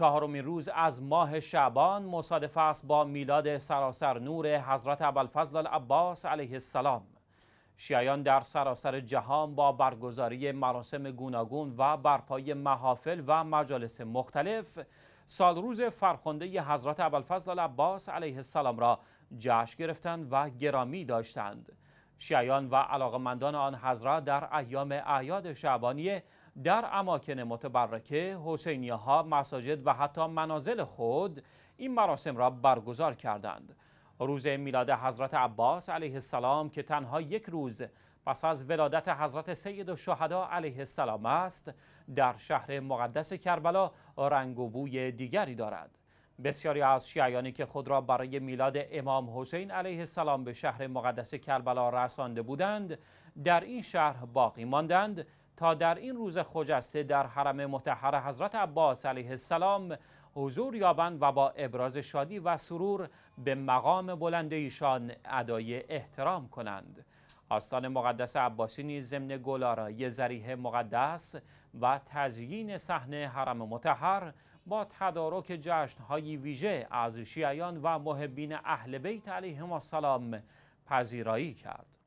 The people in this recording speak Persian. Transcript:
چهارمین روز از ماه شعبان مصادف است با میلاد سراسر نور حضرت ابوالفضل العباس علیه السلام شیعیان در سراسر جهان با برگزاری مراسم گوناگون و برپای محافل و مجالس مختلف سال روز فرخنده حضرت ابوالفضل العباس علیه السلام را جشن گرفتند و گرامی داشتند شیعیان و علاقمندان آن حضرت در ایام اعیاد شعبانیه در اماکن متبرکه حسینیه ها مساجد و حتی منازل خود این مراسم را برگزار کردند روز میلاد حضرت عباس علیه السلام که تنها یک روز پس از ولادت حضرت سید و شهدا علیه السلام است در شهر مقدس کربلا رنگ و بوی دیگری دارد بسیاری از شیعانی که خود را برای میلاد امام حسین علیه السلام به شهر مقدس کربلا رسانده بودند در این شهر باقی ماندند تا در این روز خجسته در حرم متحر حضرت عباس علیه السلام حضور یابند و با ابراز شادی و سرور به مقام بلند ایشان ادای احترام کنند آستان مقدس عباسی نیز ضمن گلارایی زریح مقدس و تزیین صحنه حرم متحر با تدارک جشنهایی ویژه از شیعیان و محبین اهل بیت علیهم السلام پذیرایی کرد